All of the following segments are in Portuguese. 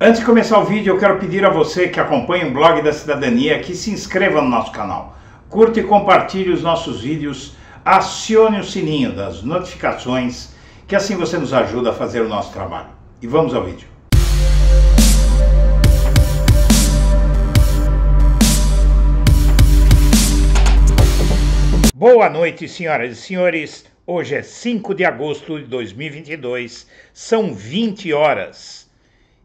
Antes de começar o vídeo, eu quero pedir a você que acompanha o blog da cidadania que se inscreva no nosso canal, curta e compartilhe os nossos vídeos, acione o sininho das notificações, que assim você nos ajuda a fazer o nosso trabalho. E vamos ao vídeo. Boa noite, senhoras e senhores. Hoje é 5 de agosto de 2022, são 20 horas.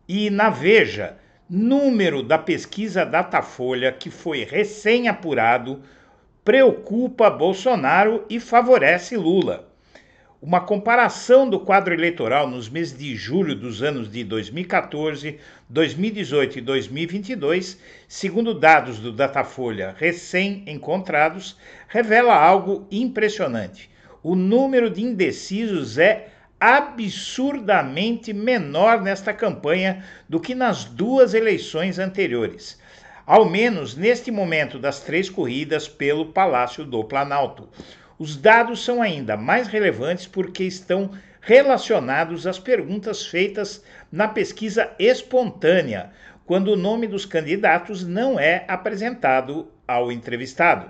E na Veja, número da pesquisa Datafolha, que foi recém-apurado, preocupa Bolsonaro e favorece Lula. Uma comparação do quadro eleitoral nos meses de julho dos anos de 2014, 2018 e 2022, segundo dados do Datafolha recém-encontrados, revela algo impressionante. O número de indecisos é absurdamente menor nesta campanha do que nas duas eleições anteriores, ao menos neste momento das três corridas pelo Palácio do Planalto. Os dados são ainda mais relevantes porque estão relacionados às perguntas feitas na pesquisa espontânea, quando o nome dos candidatos não é apresentado ao entrevistado.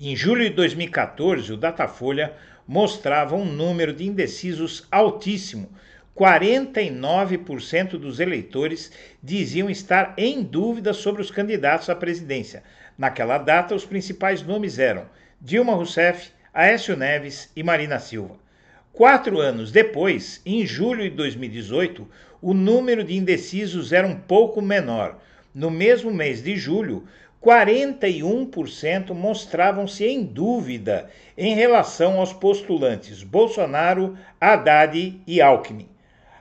Em julho de 2014, o Datafolha mostrava um número de indecisos altíssimo. 49% dos eleitores diziam estar em dúvida sobre os candidatos à presidência. Naquela data, os principais nomes eram Dilma Rousseff, Aécio Neves e Marina Silva. Quatro anos depois, em julho de 2018, o número de indecisos era um pouco menor. No mesmo mês de julho, 41% mostravam-se em dúvida em relação aos postulantes Bolsonaro, Haddad e Alckmin.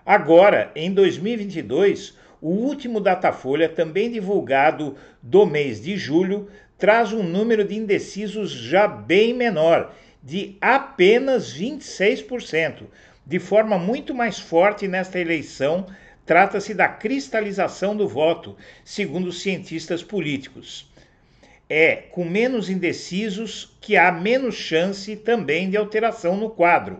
Agora, em 2022, o último Datafolha, também divulgado do mês de julho, traz um número de indecisos já bem menor, de apenas 26%, de forma muito mais forte nesta eleição trata-se da cristalização do voto, segundo cientistas políticos é com menos indecisos que há menos chance também de alteração no quadro.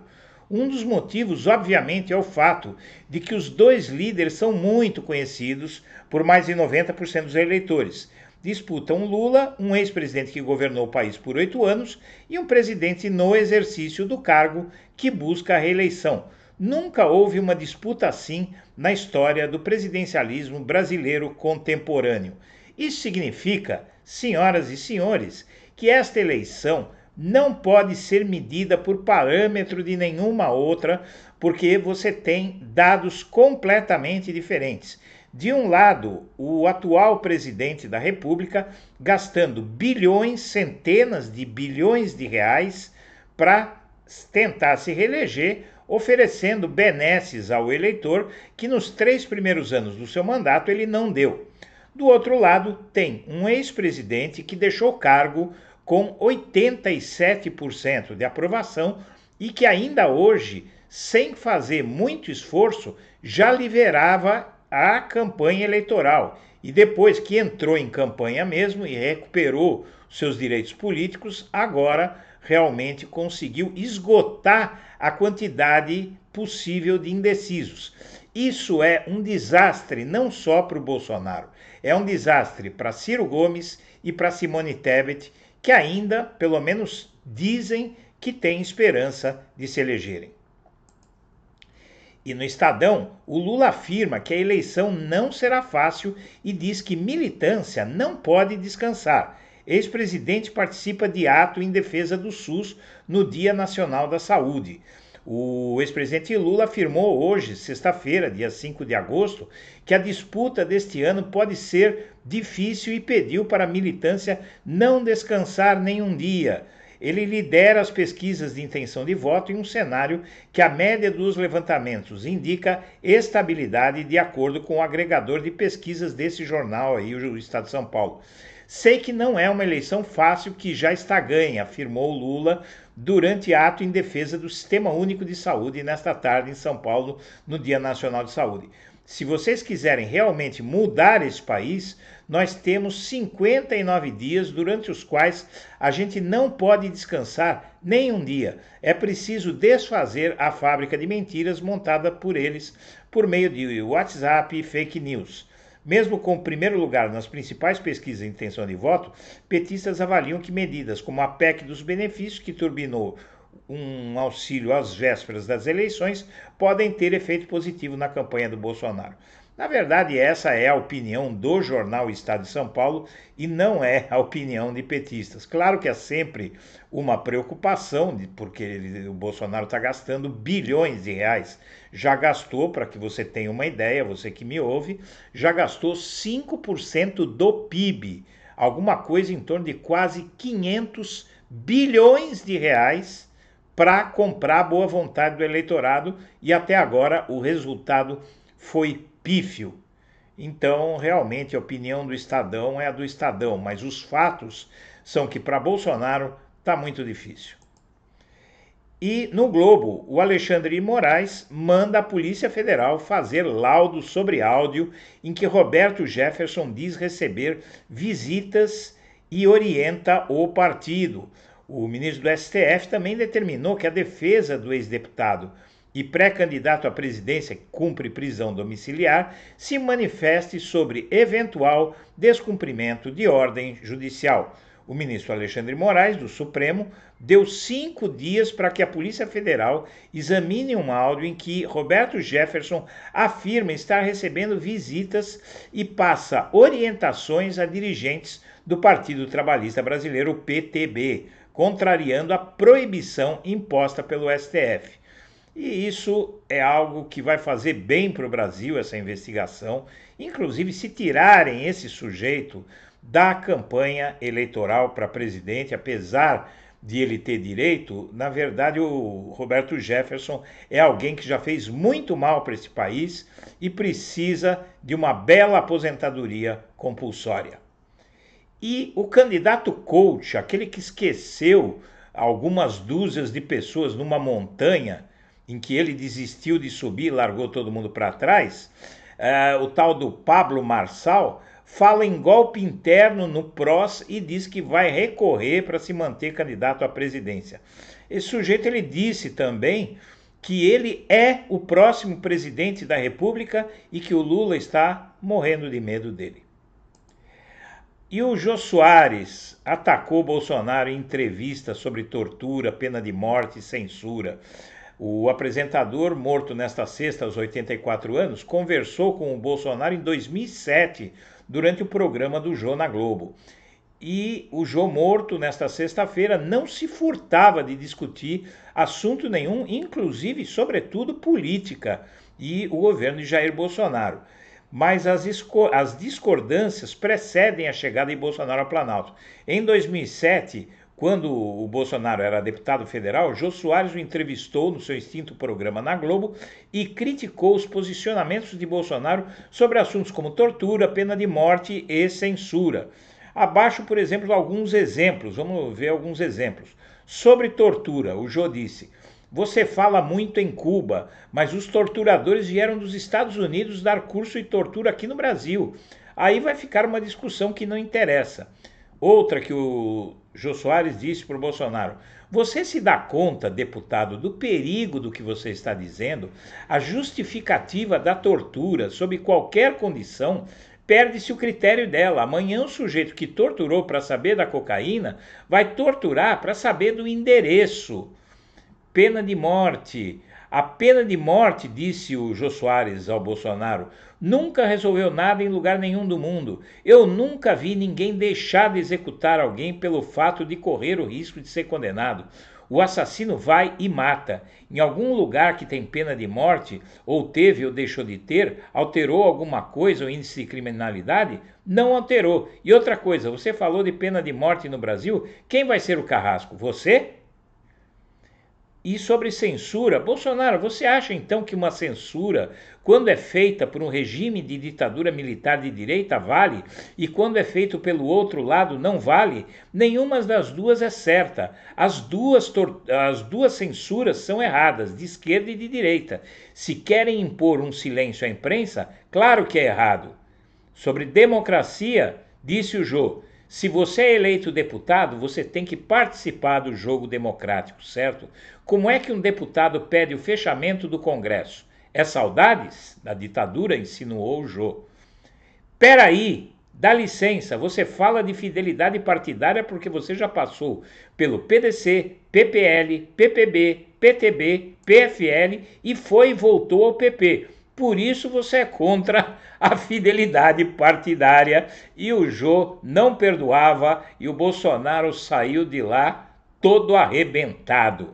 Um dos motivos, obviamente, é o fato de que os dois líderes são muito conhecidos por mais de 90% dos eleitores. Disputam Lula, um ex-presidente que governou o país por oito anos, e um presidente no exercício do cargo que busca a reeleição. Nunca houve uma disputa assim na história do presidencialismo brasileiro contemporâneo. Isso significa, senhoras e senhores, que esta eleição não pode ser medida por parâmetro de nenhuma outra, porque você tem dados completamente diferentes. De um lado, o atual presidente da República gastando bilhões, centenas de bilhões de reais para tentar se reeleger, oferecendo benesses ao eleitor que nos três primeiros anos do seu mandato ele não deu. Do outro lado, tem um ex-presidente que deixou cargo com 87% de aprovação e que ainda hoje, sem fazer muito esforço, já liberava a campanha eleitoral. E depois que entrou em campanha mesmo e recuperou seus direitos políticos, agora realmente conseguiu esgotar a quantidade possível de indecisos. Isso é um desastre não só para o Bolsonaro, é um desastre para Ciro Gomes e para Simone Tebet, que ainda, pelo menos, dizem que têm esperança de se elegerem. E no Estadão, o Lula afirma que a eleição não será fácil e diz que militância não pode descansar. Ex-presidente participa de ato em defesa do SUS no Dia Nacional da Saúde. O ex-presidente Lula afirmou hoje, sexta-feira, dia 5 de agosto, que a disputa deste ano pode ser difícil e pediu para a militância não descansar nenhum dia. Ele lidera as pesquisas de intenção de voto em um cenário que a média dos levantamentos indica estabilidade de acordo com o agregador de pesquisas desse jornal aí, o Estado de São Paulo. Sei que não é uma eleição fácil que já está ganha, afirmou Lula durante ato em defesa do Sistema Único de Saúde nesta tarde em São Paulo, no Dia Nacional de Saúde. Se vocês quiserem realmente mudar esse país, nós temos 59 dias durante os quais a gente não pode descansar nem um dia. É preciso desfazer a fábrica de mentiras montada por eles por meio de WhatsApp e fake news. Mesmo com o primeiro lugar nas principais pesquisas de intenção de voto, petistas avaliam que medidas como a PEC dos benefícios, que turbinou um auxílio às vésperas das eleições podem ter efeito positivo na campanha do Bolsonaro. Na verdade, essa é a opinião do jornal Estado de São Paulo e não é a opinião de petistas. Claro que é sempre uma preocupação, porque ele, o Bolsonaro está gastando bilhões de reais. Já gastou, para que você tenha uma ideia, você que me ouve, já gastou 5% do PIB, alguma coisa em torno de quase 500 bilhões de reais para comprar a boa vontade do eleitorado e até agora o resultado foi pífio. Então, realmente, a opinião do Estadão é a do Estadão, mas os fatos são que para Bolsonaro está muito difícil. E no Globo, o Alexandre Moraes manda a Polícia Federal fazer laudo sobre áudio em que Roberto Jefferson diz receber visitas e orienta o partido. O ministro do STF também determinou que a defesa do ex-deputado e pré-candidato à presidência que cumpre prisão domiciliar se manifeste sobre eventual descumprimento de ordem judicial. O ministro Alexandre Moraes, do Supremo, deu cinco dias para que a Polícia Federal examine um áudio em que Roberto Jefferson afirma estar recebendo visitas e passa orientações a dirigentes do Partido Trabalhista Brasileiro, PTB, contrariando a proibição imposta pelo STF. E isso é algo que vai fazer bem para o Brasil, essa investigação, inclusive se tirarem esse sujeito da campanha eleitoral para presidente, apesar de ele ter direito, na verdade o Roberto Jefferson é alguém que já fez muito mal para esse país e precisa de uma bela aposentadoria compulsória. E o candidato coach, aquele que esqueceu algumas dúzias de pessoas numa montanha em que ele desistiu de subir, largou todo mundo para trás, uh, o tal do Pablo Marçal fala em golpe interno no PROS e diz que vai recorrer para se manter candidato à presidência. Esse sujeito ele disse também que ele é o próximo presidente da República e que o Lula está morrendo de medo dele. E o Jô Soares atacou Bolsonaro em entrevista sobre tortura, pena de morte e censura. O apresentador, morto nesta sexta aos 84 anos, conversou com o Bolsonaro em 2007 durante o programa do Jô na Globo. E o Jô morto nesta sexta-feira não se furtava de discutir assunto nenhum, inclusive, sobretudo, política e o governo de Jair Bolsonaro mas as, as, discordâncias precedem a chegada de Bolsonaro ao Planalto. Em 2007, quando o Bolsonaro era deputado federal, Jô Soares o entrevistou no seu extinto programa na Globo e criticou os posicionamentos de Bolsonaro sobre assuntos como tortura, pena de morte e censura. Abaixo, por exemplo, alguns exemplos. Vamos ver alguns exemplos. Sobre tortura, o Jô disse: você fala muito em Cuba, mas os torturadores vieram dos Estados Unidos dar curso e tortura aqui no Brasil. Aí vai ficar uma discussão que não interessa. Outra que o Jô Soares disse para o Bolsonaro: Você se dá conta, deputado, do perigo do que você está dizendo? A justificativa da tortura, sob qualquer condição, perde-se o critério dela. Amanhã, o sujeito que torturou para saber da cocaína vai torturar para saber do endereço. Pena de morte. A pena de morte, disse o Jô Soares ao Bolsonaro, nunca resolveu nada em lugar nenhum do mundo. Eu nunca vi ninguém deixar de executar alguém pelo fato de correr o risco de ser condenado. O assassino vai e mata. Em algum lugar que tem pena de morte, ou teve ou deixou de ter, alterou alguma coisa o índice de criminalidade? Não alterou. E outra coisa, você falou de pena de morte no Brasil, quem vai ser o carrasco? Você? E sobre censura, Bolsonaro, você acha então que uma censura, quando é feita por um regime de ditadura militar de direita, vale? E quando é feito pelo outro lado, não vale? Nenhuma das duas é certa. As duas, as duas censuras são erradas, de esquerda e de direita. Se querem impor um silêncio à imprensa, claro que é errado. Sobre democracia, disse o Jô, se você é eleito deputado, você tem que participar do jogo democrático, certo? Como é que um deputado pede o fechamento do Congresso? É saudades? Da ditadura, insinuou o Jô. Peraí, dá licença, você fala de fidelidade partidária porque você já passou pelo PDC, PPL, PPB, PTB, PFL e foi e voltou ao PP por isso você é contra a fidelidade partidária. E o Jô não perdoava e o Bolsonaro saiu de lá todo arrebentado.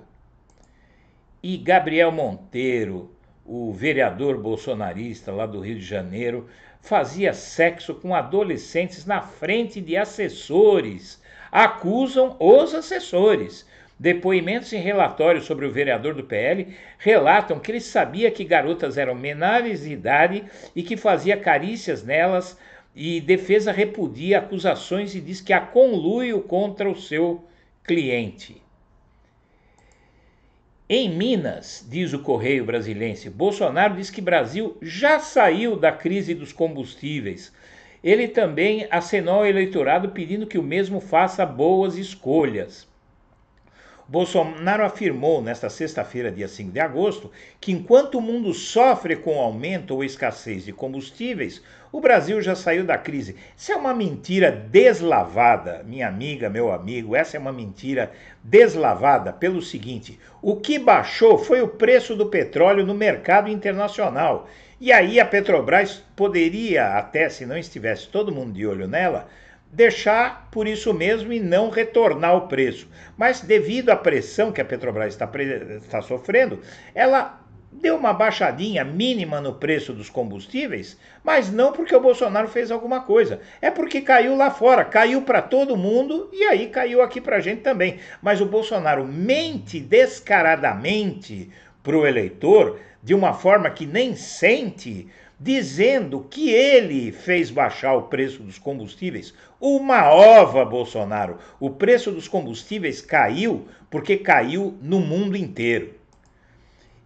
E Gabriel Monteiro, o vereador bolsonarista lá do Rio de Janeiro, fazia sexo com adolescentes na frente de assessores. Acusam os assessores. Depoimentos em relatórios sobre o vereador do PL relatam que ele sabia que garotas eram menores de idade e que fazia carícias nelas e defesa repudia acusações e diz que há conluio contra o seu cliente. Em Minas, diz o Correio Brasilense, Bolsonaro diz que Brasil já saiu da crise dos combustíveis. Ele também acenou ao eleitorado pedindo que o mesmo faça boas escolhas. Bolsonaro afirmou nesta sexta-feira, dia 5 de agosto, que enquanto o mundo sofre com o aumento ou escassez de combustíveis, o Brasil já saiu da crise. Isso é uma mentira deslavada, minha amiga, meu amigo, essa é uma mentira deslavada pelo seguinte: o que baixou foi o preço do petróleo no mercado internacional. E aí a Petrobras poderia, até se não estivesse todo mundo de olho nela, deixar por isso mesmo e não retornar o preço. Mas devido à pressão que a Petrobras está, está sofrendo, ela deu uma baixadinha mínima no preço dos combustíveis, mas não porque o Bolsonaro fez alguma coisa. É porque caiu lá fora, caiu para todo mundo e aí caiu aqui para a gente também. Mas o Bolsonaro mente descaradamente para o eleitor de uma forma que nem sente dizendo que ele fez baixar o preço dos combustíveis. Uma ova, Bolsonaro! O preço dos combustíveis caiu porque caiu no mundo inteiro.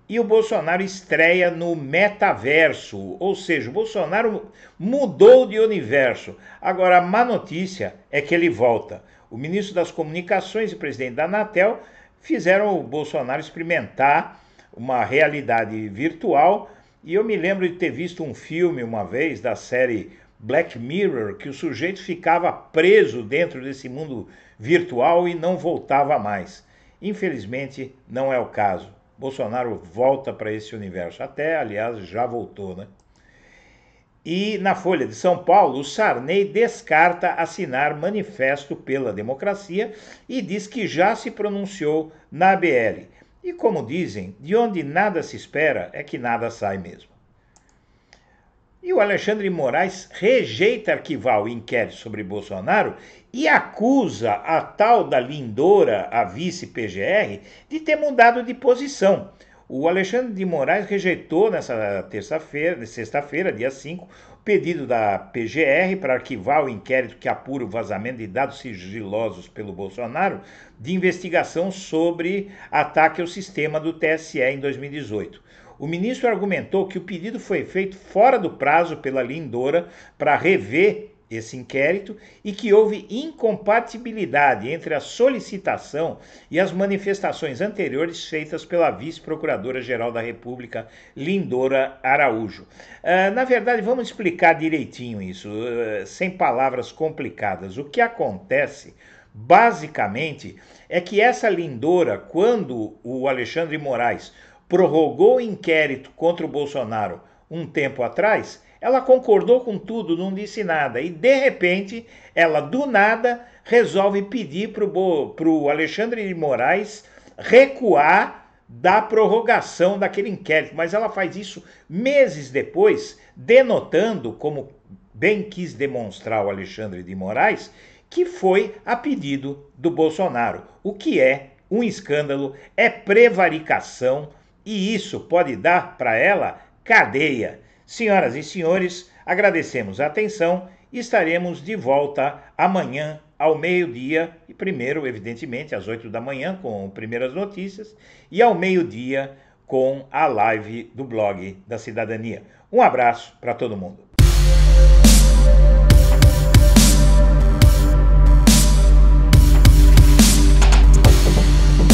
E o Bolsonaro estreia no metaverso, ou seja, o Bolsonaro mudou de universo. Agora, a má notícia é que ele volta. O ministro das Comunicações e presidente da Anatel fizeram o Bolsonaro experimentar uma realidade virtual e eu me lembro de ter visto um filme uma vez da série Black Mirror que o sujeito ficava preso dentro desse mundo virtual e não voltava mais. Infelizmente, não é o caso. Bolsonaro volta para esse universo. Até, aliás, já voltou, né? E na Folha de São Paulo, o Sarney descarta assinar manifesto pela democracia e diz que já se pronunciou na ABL. E como dizem, de onde nada se espera é que nada sai mesmo. E o Alexandre Moraes rejeita arquivar o inquérito sobre Bolsonaro e acusa a tal da Lindora, a vice-PGR, de ter mudado de posição. O Alexandre de Moraes rejeitou nessa terça-feira, sexta-feira, dia 5, pedido da PGR para arquivar o inquérito que apura o vazamento de dados sigilosos pelo Bolsonaro de investigação sobre ataque ao sistema do TSE em 2018. O ministro argumentou que o pedido foi feito fora do prazo pela Lindora para rever esse inquérito e que houve incompatibilidade entre a solicitação e as manifestações anteriores feitas pela vice-procuradora-geral da República, Lindora Araújo. Uh, na verdade, vamos explicar direitinho isso, uh, sem palavras complicadas. O que acontece. Basicamente, é que essa lindora, quando o Alexandre Moraes prorrogou o inquérito contra o Bolsonaro um tempo atrás, ela concordou com tudo, não disse nada. E de repente, ela do nada resolve pedir para o Alexandre de Moraes recuar da prorrogação daquele inquérito. Mas ela faz isso meses depois, denotando, como bem quis demonstrar o Alexandre de Moraes, que foi a pedido do Bolsonaro, o que é um escândalo, é prevaricação e isso pode dar para ela cadeia. Senhoras e senhores, agradecemos a atenção e estaremos de volta amanhã ao meio-dia, e primeiro, evidentemente, às 8 da manhã com primeiras notícias, e ao meio-dia com a live do blog da cidadania. Um abraço para todo mundo.